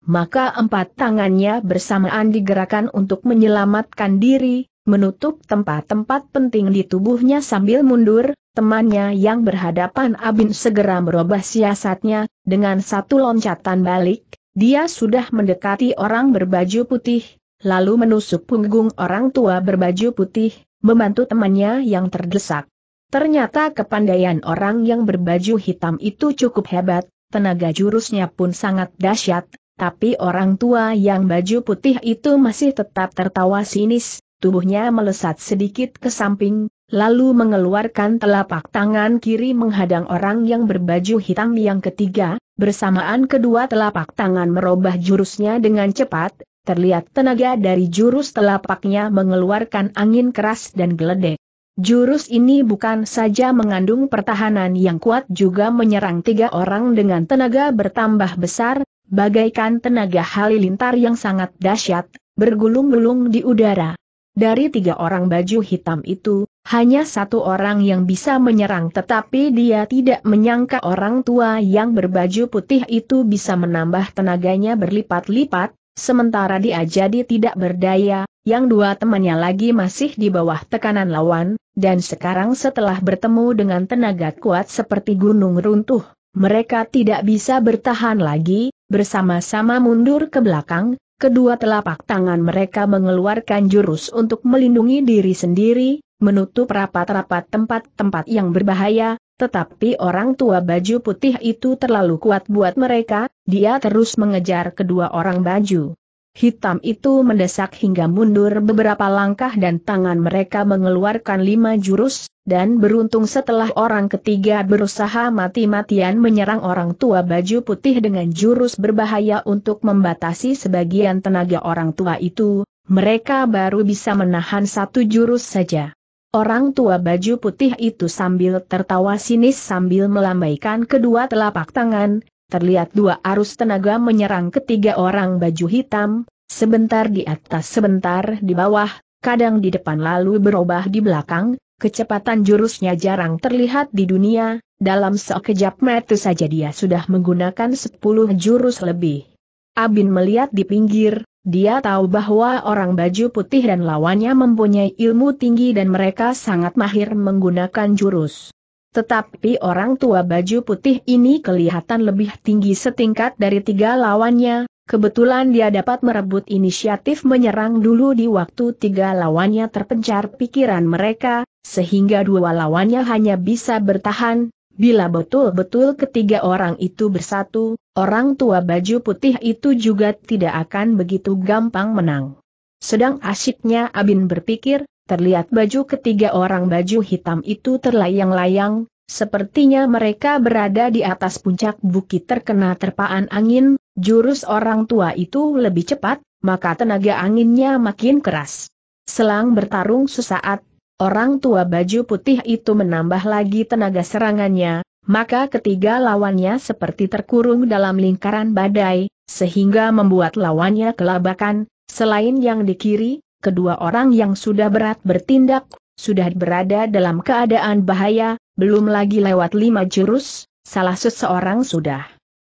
maka empat tangannya bersamaan digerakkan untuk menyelamatkan diri, menutup tempat-tempat penting di tubuhnya sambil mundur, temannya yang berhadapan Abin segera merubah siasatnya, dengan satu loncatan balik, dia sudah mendekati orang berbaju putih, lalu menusuk punggung orang tua berbaju putih, membantu temannya yang terdesak. Ternyata kepandaian orang yang berbaju hitam itu cukup hebat, tenaga jurusnya pun sangat dahsyat, tapi orang tua yang baju putih itu masih tetap tertawa sinis, tubuhnya melesat sedikit ke samping, lalu mengeluarkan telapak tangan kiri menghadang orang yang berbaju hitam yang ketiga, bersamaan kedua telapak tangan merubah jurusnya dengan cepat, terlihat tenaga dari jurus telapaknya mengeluarkan angin keras dan geledek. Jurus ini bukan saja mengandung pertahanan yang kuat juga menyerang tiga orang dengan tenaga bertambah besar, bagaikan tenaga halilintar yang sangat dahsyat, bergulung-gulung di udara. Dari tiga orang baju hitam itu, hanya satu orang yang bisa menyerang tetapi dia tidak menyangka orang tua yang berbaju putih itu bisa menambah tenaganya berlipat-lipat, Sementara dia jadi tidak berdaya, yang dua temannya lagi masih di bawah tekanan lawan, dan sekarang setelah bertemu dengan tenaga kuat seperti gunung runtuh, mereka tidak bisa bertahan lagi, bersama-sama mundur ke belakang, kedua telapak tangan mereka mengeluarkan jurus untuk melindungi diri sendiri, menutup rapat-rapat tempat-tempat yang berbahaya, tetapi orang tua baju putih itu terlalu kuat buat mereka, dia terus mengejar kedua orang baju. Hitam itu mendesak hingga mundur beberapa langkah dan tangan mereka mengeluarkan lima jurus, dan beruntung setelah orang ketiga berusaha mati-matian menyerang orang tua baju putih dengan jurus berbahaya untuk membatasi sebagian tenaga orang tua itu, mereka baru bisa menahan satu jurus saja. Orang tua baju putih itu sambil tertawa sinis sambil melambaikan kedua telapak tangan, terlihat dua arus tenaga menyerang ketiga orang baju hitam, sebentar di atas sebentar di bawah, kadang di depan lalu berubah di belakang, kecepatan jurusnya jarang terlihat di dunia, dalam sekejap mata saja dia sudah menggunakan sepuluh jurus lebih. Abin melihat di pinggir, dia tahu bahwa orang baju putih dan lawannya mempunyai ilmu tinggi dan mereka sangat mahir menggunakan jurus. Tetapi orang tua baju putih ini kelihatan lebih tinggi setingkat dari tiga lawannya, kebetulan dia dapat merebut inisiatif menyerang dulu di waktu tiga lawannya terpencar pikiran mereka, sehingga dua lawannya hanya bisa bertahan, bila betul-betul ketiga orang itu bersatu, Orang tua baju putih itu juga tidak akan begitu gampang menang. Sedang asyiknya Abin berpikir, terlihat baju ketiga orang baju hitam itu terlayang-layang, sepertinya mereka berada di atas puncak bukit terkena terpaan angin, jurus orang tua itu lebih cepat, maka tenaga anginnya makin keras. Selang bertarung sesaat, orang tua baju putih itu menambah lagi tenaga serangannya, maka ketiga lawannya seperti terkurung dalam lingkaran badai, sehingga membuat lawannya kelabakan, selain yang di kiri, kedua orang yang sudah berat bertindak, sudah berada dalam keadaan bahaya, belum lagi lewat lima jurus, salah seseorang sudah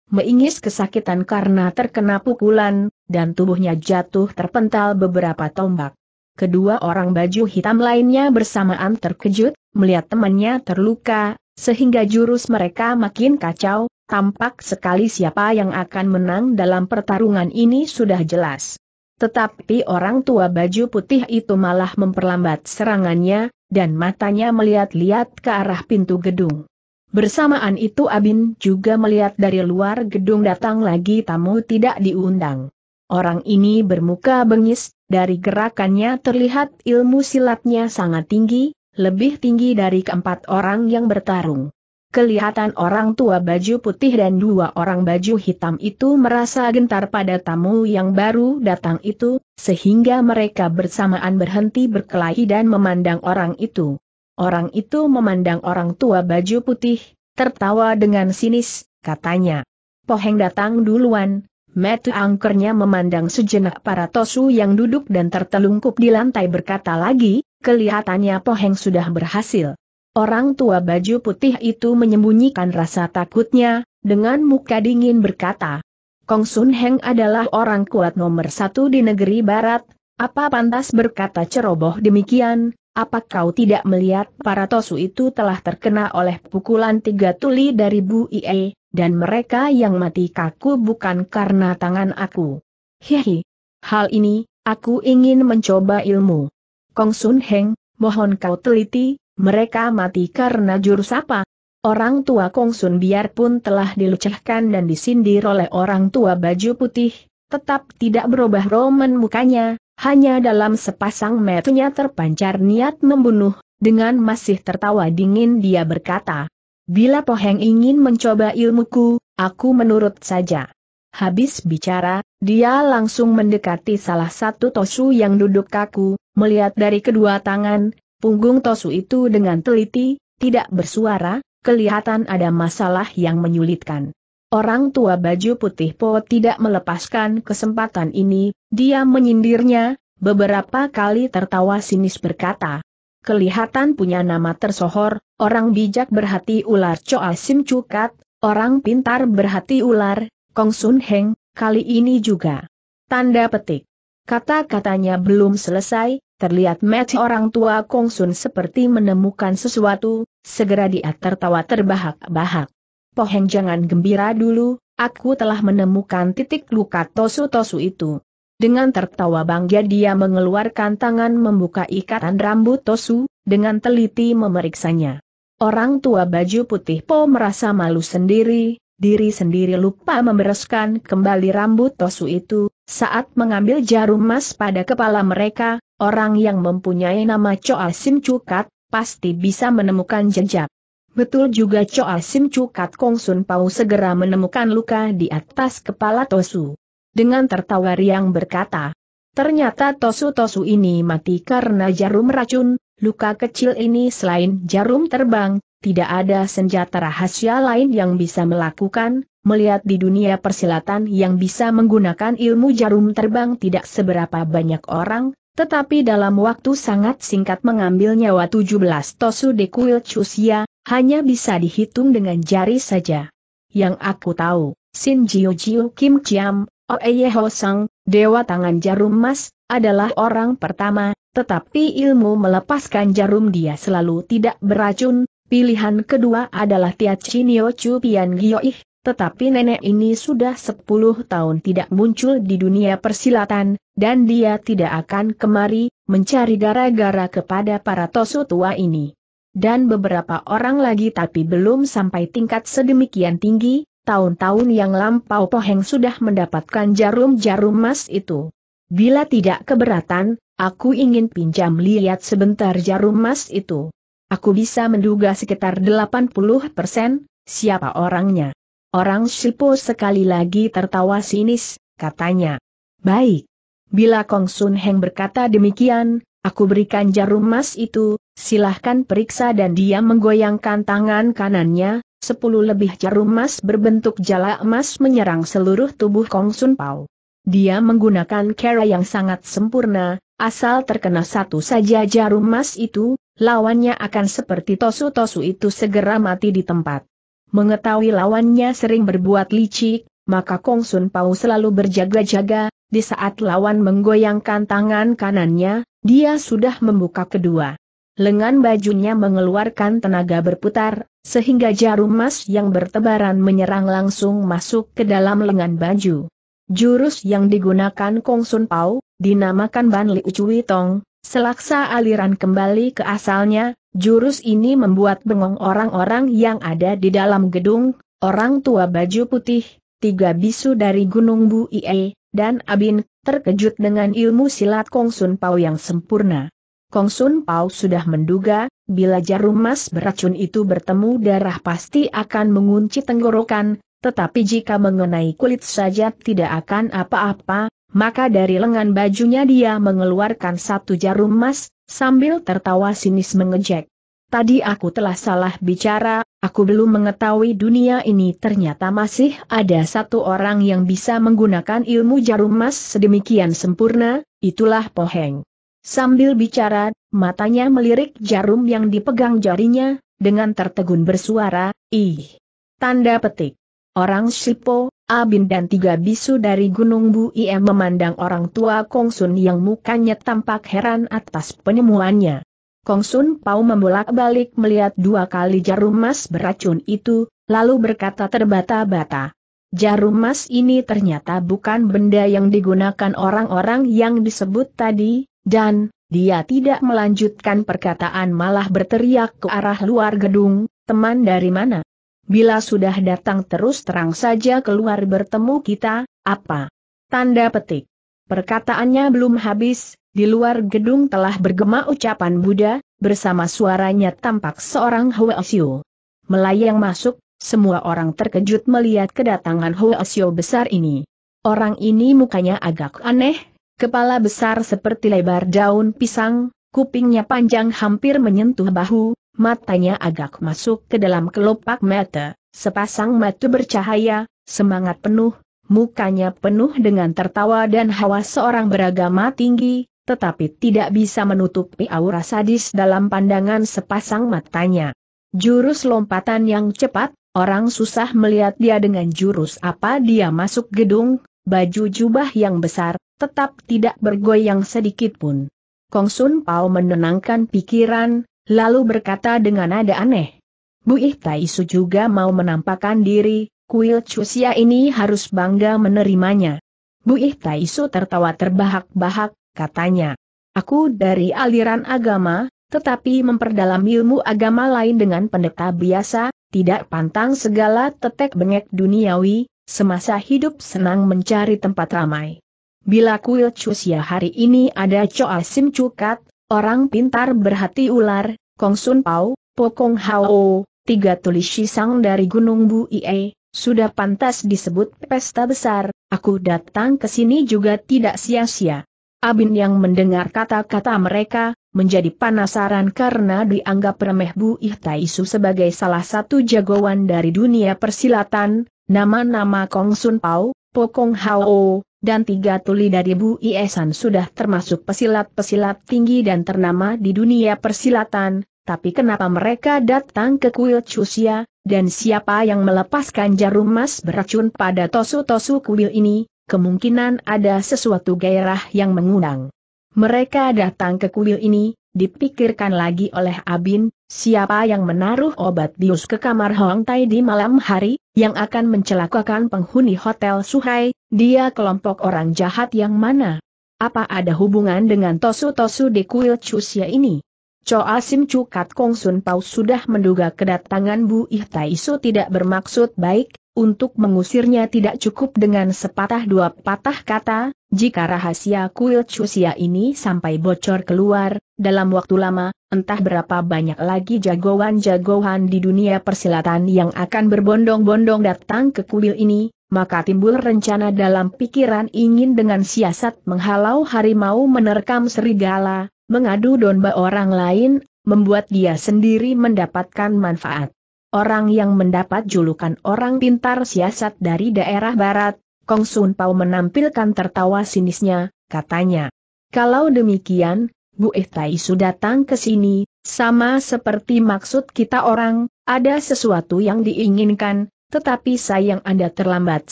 meingis kesakitan karena terkena pukulan, dan tubuhnya jatuh terpental beberapa tombak. Kedua orang baju hitam lainnya bersamaan terkejut, melihat temannya terluka, sehingga jurus mereka makin kacau, tampak sekali siapa yang akan menang dalam pertarungan ini sudah jelas. Tetapi orang tua baju putih itu malah memperlambat serangannya, dan matanya melihat-lihat ke arah pintu gedung. Bersamaan itu Abin juga melihat dari luar gedung datang lagi tamu tidak diundang. Orang ini bermuka bengis, dari gerakannya terlihat ilmu silatnya sangat tinggi, lebih tinggi dari keempat orang yang bertarung. Kelihatan orang tua baju putih dan dua orang baju hitam itu merasa gentar pada tamu yang baru datang itu, sehingga mereka bersamaan berhenti berkelahi dan memandang orang itu. Orang itu memandang orang tua baju putih, tertawa dengan sinis, katanya. Poheng datang duluan, Metu angkernya memandang sejenak para tosu yang duduk dan tertelungkup di lantai berkata lagi, Kelihatannya Poheng sudah berhasil. Orang tua baju putih itu menyembunyikan rasa takutnya, dengan muka dingin berkata, Kong Sun Heng adalah orang kuat nomor satu di negeri barat, apa pantas berkata ceroboh demikian, apa kau tidak melihat para tosu itu telah terkena oleh pukulan tiga tuli dari Bu Ie, dan mereka yang mati kaku bukan karena tangan aku. Hihi. Hal ini, aku ingin mencoba ilmu. Kong Sun Heng, mohon kau teliti, mereka mati karena jurus apa? Orang tua Kong Sun biarpun telah dilecehkan dan disindir oleh orang tua baju putih, tetap tidak berubah roman mukanya, hanya dalam sepasang matanya terpancar niat membunuh, dengan masih tertawa dingin dia berkata, Bila Poheng ingin mencoba ilmuku, aku menurut saja. Habis bicara, dia langsung mendekati salah satu Tosu yang duduk kaku, melihat dari kedua tangan, punggung Tosu itu dengan teliti, tidak bersuara, kelihatan ada masalah yang menyulitkan. Orang tua baju putih Po tidak melepaskan kesempatan ini, dia menyindirnya, beberapa kali tertawa sinis berkata. Kelihatan punya nama tersohor, orang bijak berhati ular coa Sim Cukat, orang pintar berhati ular, Kong Sun Heng, kali ini juga. Tanda petik. Kata-katanya belum selesai, terlihat match orang tua Kong Sun seperti menemukan sesuatu, segera dia tertawa terbahak-bahak. Poheng jangan gembira dulu, aku telah menemukan titik luka tosu-tosu itu. Dengan tertawa bangga dia mengeluarkan tangan membuka ikatan rambut tosu, dengan teliti memeriksanya. Orang tua baju putih Po merasa malu sendiri, diri sendiri lupa membereskan kembali rambut tosu itu, saat mengambil jarum emas pada kepala mereka, orang yang mempunyai nama Choa Sim Cukat, pasti bisa menemukan jejak. Betul juga Choa Sim Cukat Kong Sun Pau segera menemukan luka di atas kepala Tosu. Dengan tertawa riang berkata, ternyata Tosu-Tosu ini mati karena jarum racun, luka kecil ini selain jarum terbang, tidak ada senjata rahasia lain yang bisa melakukan, melihat di dunia persilatan yang bisa menggunakan ilmu jarum terbang tidak seberapa banyak orang, tetapi dalam waktu sangat singkat mengambil nyawa 17 Tosu de Kuil Chusia, hanya bisa dihitung dengan jari saja. Yang aku tahu, Sin Jiu Jiu Kim Chiam, Oeye Ho Sang, Dewa Tangan Jarum Mas, adalah orang pertama, tetapi ilmu melepaskan jarum dia selalu tidak beracun, Pilihan kedua adalah Chinio Chu Pian Gioih, tetapi nenek ini sudah 10 tahun tidak muncul di dunia persilatan, dan dia tidak akan kemari, mencari gara-gara kepada para tosu tua ini. Dan beberapa orang lagi tapi belum sampai tingkat sedemikian tinggi, tahun-tahun yang lampau Poheng sudah mendapatkan jarum-jarum emas itu. Bila tidak keberatan, aku ingin pinjam lihat sebentar jarum emas itu. Aku bisa menduga sekitar 80 persen, siapa orangnya. Orang Sipo sekali lagi tertawa sinis, katanya. Baik. Bila Kong Sun Heng berkata demikian, aku berikan jarum emas itu, silahkan periksa dan dia menggoyangkan tangan kanannya, sepuluh lebih jarum emas berbentuk jala emas menyerang seluruh tubuh Kong Sun Pao. Dia menggunakan cara yang sangat sempurna, asal terkena satu saja jarum emas itu, lawannya akan seperti Tosu-Tosu itu segera mati di tempat. Mengetahui lawannya sering berbuat licik, maka Kong Sun Pau selalu berjaga-jaga, di saat lawan menggoyangkan tangan kanannya, dia sudah membuka kedua. Lengan bajunya mengeluarkan tenaga berputar, sehingga jarum emas yang bertebaran menyerang langsung masuk ke dalam lengan baju. Jurus yang digunakan Kong Sun Pau, dinamakan Ban Li Ucui Tong, Selaksa aliran kembali ke asalnya, jurus ini membuat bengong orang-orang yang ada di dalam gedung, orang tua baju putih, tiga bisu dari Gunung Bu Ie, dan Abin, terkejut dengan ilmu silat Kong Sun Pao yang sempurna. Kong Sun Pao sudah menduga, bila jarum emas beracun itu bertemu darah pasti akan mengunci tenggorokan, tetapi jika mengenai kulit saja tidak akan apa-apa, maka dari lengan bajunya dia mengeluarkan satu jarum emas, sambil tertawa sinis mengejek. Tadi aku telah salah bicara, aku belum mengetahui dunia ini ternyata masih ada satu orang yang bisa menggunakan ilmu jarum emas sedemikian sempurna, itulah Poheng. Sambil bicara, matanya melirik jarum yang dipegang jarinya, dengan tertegun bersuara, ih. Tanda petik. Orang Sipo, Abin dan tiga bisu dari Gunung Bu Iem memandang orang tua Kongsun yang mukanya tampak heran atas penemuannya. Kongsun Pau membolak-balik melihat dua kali jarum emas beracun itu, lalu berkata terbata-bata. Jarum emas ini ternyata bukan benda yang digunakan orang-orang yang disebut tadi, dan, dia tidak melanjutkan perkataan malah berteriak ke arah luar gedung, teman dari mana? Bila sudah datang terus terang saja keluar bertemu kita, apa? Tanda petik. Perkataannya belum habis, di luar gedung telah bergema ucapan Buddha, bersama suaranya tampak seorang Hoesio. Melayang masuk, semua orang terkejut melihat kedatangan Hoesio besar ini. Orang ini mukanya agak aneh, kepala besar seperti lebar daun pisang, kupingnya panjang hampir menyentuh bahu, matanya agak masuk ke dalam kelopak mata, sepasang mata bercahaya, semangat penuh, mukanya penuh dengan tertawa dan hawa seorang beragama tinggi, tetapi tidak bisa menutupi aura sadis dalam pandangan sepasang matanya. Jurus lompatan yang cepat, orang susah melihat dia dengan jurus apa dia masuk gedung, baju jubah yang besar, tetap tidak bergoyang sedikit pun. Kong Sun Pao menenangkan pikiran, lalu berkata dengan nada aneh. Bu Ihtaisu juga mau menampakkan diri, kuil Cusia ini harus bangga menerimanya. Bu Ihtaisu tertawa terbahak-bahak, katanya. Aku dari aliran agama, tetapi memperdalam ilmu agama lain dengan pendeta biasa, tidak pantang segala tetek bengek duniawi, semasa hidup senang mencari tempat ramai. Bila kuil Cusia hari ini ada Coa Sim Cukat, Orang pintar berhati ular, Kong Sun Pao, Pokong Hao, tiga tulis sisang dari Gunung Bu Ie, sudah pantas disebut pesta besar, aku datang ke sini juga tidak sia-sia. Abin yang mendengar kata-kata mereka, menjadi penasaran karena dianggap remeh Bu Ihtaisu sebagai salah satu jagoan dari dunia persilatan, nama-nama Kong Sun Pao, Pokong Hao, dan tiga tuli dari Bu Iesan sudah termasuk pesilat-pesilat tinggi dan ternama di dunia persilatan, tapi kenapa mereka datang ke kuil Cusia, dan siapa yang melepaskan jarum emas beracun pada tosu-tosu kuil ini, kemungkinan ada sesuatu gairah yang mengundang. Mereka datang ke kuil ini, Dipikirkan lagi oleh Abin, siapa yang menaruh obat bius ke kamar Hong Tai di malam hari, yang akan mencelakakan penghuni Hotel Suhai, dia kelompok orang jahat yang mana? Apa ada hubungan dengan tosu-tosu di kuil Chusia ini? Choa Sim Chu Kat Kong Sun Pau sudah menduga kedatangan Bu Ih Su tidak bermaksud baik, untuk mengusirnya tidak cukup dengan sepatah dua patah kata, jika rahasia kuil Chusia ini sampai bocor keluar, dalam waktu lama, entah berapa banyak lagi jagoan-jagoan di dunia persilatan yang akan berbondong-bondong datang ke kuil ini, maka timbul rencana dalam pikiran ingin dengan siasat menghalau harimau menerkam serigala, mengadu domba orang lain, membuat dia sendiri mendapatkan manfaat. Orang yang mendapat julukan orang pintar siasat dari daerah barat, Kong Sun Pao menampilkan tertawa sinisnya, katanya. Kalau demikian, Bu Eh Tai datang ke sini, sama seperti maksud kita orang, ada sesuatu yang diinginkan, tetapi sayang Anda terlambat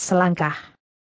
selangkah.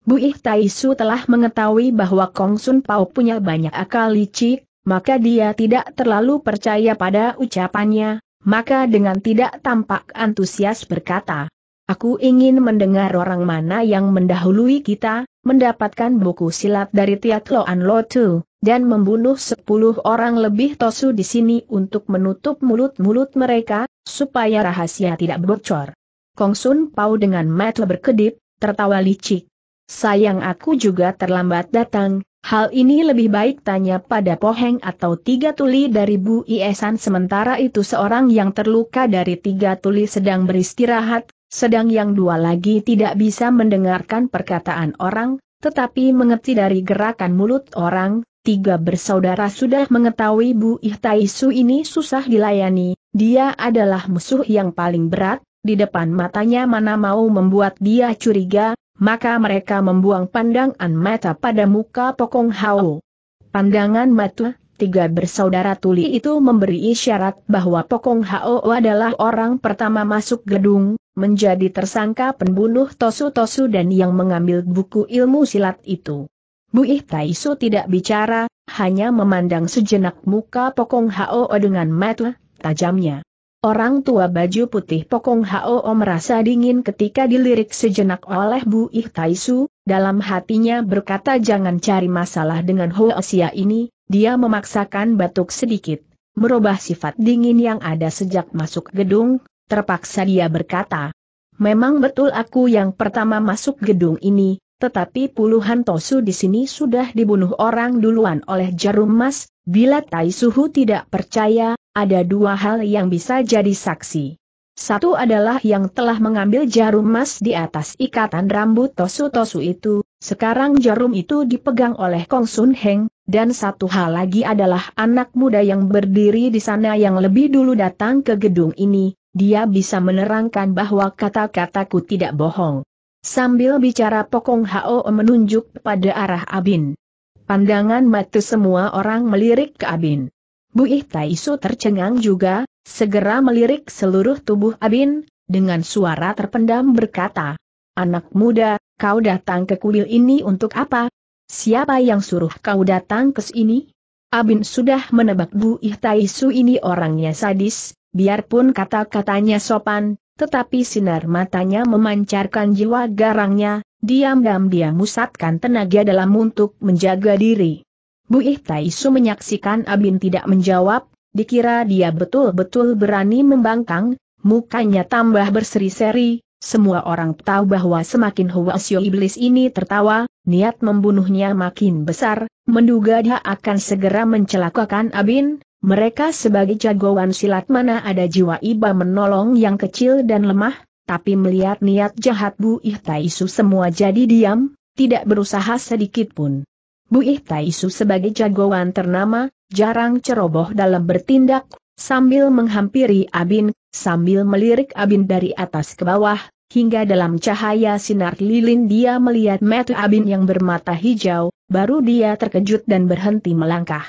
Bu Ihtaisu eh telah mengetahui bahwa Kong Sun Pao punya banyak akal licik, maka dia tidak terlalu percaya pada ucapannya, maka dengan tidak tampak antusias berkata, Aku ingin mendengar orang mana yang mendahului kita, mendapatkan buku silat dari Tiat Loan lo tu dan membunuh sepuluh orang lebih tosu di sini untuk menutup mulut-mulut mereka, supaya rahasia tidak bocor. Kong Sun Pau dengan mata berkedip, tertawa licik. Sayang aku juga terlambat datang, Hal ini lebih baik tanya pada Poheng atau tiga tuli dari Bu Iesan sementara itu seorang yang terluka dari tiga tuli sedang beristirahat, sedang yang dua lagi tidak bisa mendengarkan perkataan orang, tetapi mengerti dari gerakan mulut orang, tiga bersaudara sudah mengetahui Bu Ihtaisu ini susah dilayani, dia adalah musuh yang paling berat, di depan matanya mana mau membuat dia curiga, maka mereka membuang pandangan mata pada muka Pokong Hao. Pandangan mata tiga bersaudara tuli itu memberi isyarat bahwa Pokong Hao adalah orang pertama masuk gedung, menjadi tersangka pembunuh Tosu Tosu dan yang mengambil buku ilmu silat itu. Bu Taisu tidak bicara, hanya memandang sejenak muka Pokong Hao dengan mata tajamnya. Orang tua baju putih Pokong Hao merasa dingin ketika dilirik sejenak oleh Bu Ih Taisu, dalam hatinya berkata jangan cari masalah dengan Hoa Sia ini, dia memaksakan batuk sedikit, merubah sifat dingin yang ada sejak masuk gedung, terpaksa dia berkata, Memang betul aku yang pertama masuk gedung ini, tetapi puluhan tosu di sini sudah dibunuh orang duluan oleh jarum emas. bila Tai tidak percaya, ada dua hal yang bisa jadi saksi. Satu adalah yang telah mengambil jarum emas di atas ikatan rambut Tosu-Tosu itu, sekarang jarum itu dipegang oleh Kong Sun Heng, dan satu hal lagi adalah anak muda yang berdiri di sana yang lebih dulu datang ke gedung ini, dia bisa menerangkan bahwa kata-kataku tidak bohong. Sambil bicara Pokong Hao menunjuk pada arah Abin. Pandangan mata semua orang melirik ke Abin. Bu Ihtaisu tercengang juga, segera melirik seluruh tubuh Abin, dengan suara terpendam berkata, Anak muda, kau datang ke kuil ini untuk apa? Siapa yang suruh kau datang ke sini? Abin sudah menebak Bu Ihtaisu ini orangnya sadis, biarpun kata-katanya sopan, tetapi sinar matanya memancarkan jiwa garangnya, diam-diam dia musatkan tenaga dalam untuk menjaga diri. Bu Ihtaisu eh menyaksikan Abin tidak menjawab, dikira dia betul-betul berani membangkang, mukanya tambah berseri-seri, semua orang tahu bahwa semakin Huasyo Iblis ini tertawa, niat membunuhnya makin besar, menduga dia akan segera mencelakakan Abin, mereka sebagai jagoan silat mana ada jiwa iba menolong yang kecil dan lemah, tapi melihat niat jahat Bu Ihtaisu eh semua jadi diam, tidak berusaha sedikit pun. Bu Ihtaisu sebagai jagoan ternama, jarang ceroboh dalam bertindak, sambil menghampiri Abin, sambil melirik Abin dari atas ke bawah, hingga dalam cahaya sinar lilin dia melihat mata Abin yang bermata hijau, baru dia terkejut dan berhenti melangkah.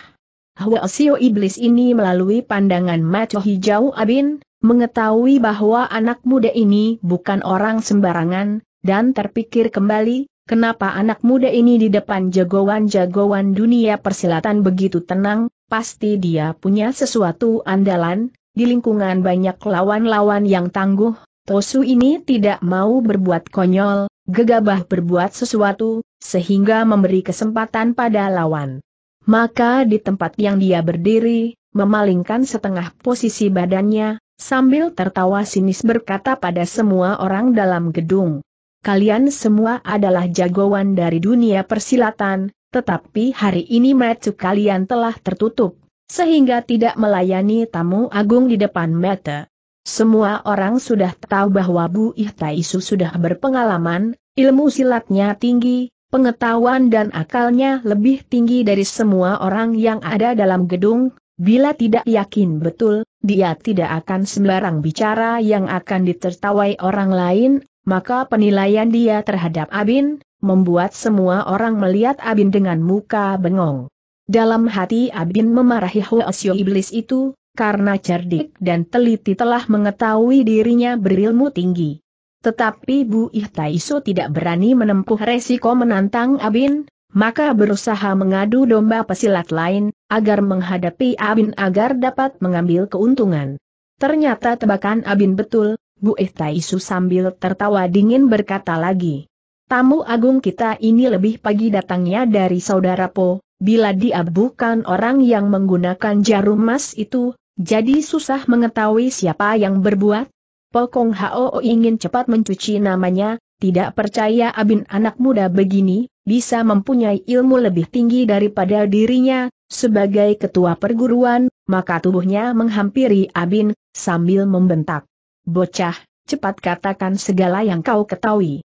Hwa Sio Iblis ini melalui pandangan mata hijau Abin, mengetahui bahwa anak muda ini bukan orang sembarangan, dan terpikir kembali, Kenapa anak muda ini di depan jagoan-jagoan dunia persilatan begitu tenang, pasti dia punya sesuatu andalan, di lingkungan banyak lawan-lawan yang tangguh, Tosu ini tidak mau berbuat konyol, gegabah berbuat sesuatu, sehingga memberi kesempatan pada lawan. Maka di tempat yang dia berdiri, memalingkan setengah posisi badannya, sambil tertawa sinis berkata pada semua orang dalam gedung kalian semua adalah jagoan dari dunia persilatan, tetapi hari ini mata kalian telah tertutup, sehingga tidak melayani tamu agung di depan mata. Semua orang sudah tahu bahwa Bu Ihtaisu sudah berpengalaman, ilmu silatnya tinggi, pengetahuan dan akalnya lebih tinggi dari semua orang yang ada dalam gedung, bila tidak yakin betul, dia tidak akan sembarang bicara yang akan ditertawai orang lain, maka penilaian dia terhadap Abin, membuat semua orang melihat Abin dengan muka bengong. Dalam hati Abin memarahi Hoesyo Iblis itu, karena cerdik dan teliti telah mengetahui dirinya berilmu tinggi. Tetapi Bu Ihtaiso tidak berani menempuh resiko menantang Abin, maka berusaha mengadu domba pesilat lain, agar menghadapi Abin agar dapat mengambil keuntungan. Ternyata tebakan Abin betul, Bu Isu sambil tertawa dingin berkata lagi. Tamu agung kita ini lebih pagi datangnya dari saudara Po, bila dia orang yang menggunakan jarum emas itu, jadi susah mengetahui siapa yang berbuat. Pokong Hao ingin cepat mencuci namanya, tidak percaya Abin anak muda begini, bisa mempunyai ilmu lebih tinggi daripada dirinya, sebagai ketua perguruan, maka tubuhnya menghampiri Abin, sambil membentak. Bocah, cepat katakan segala yang kau ketahui.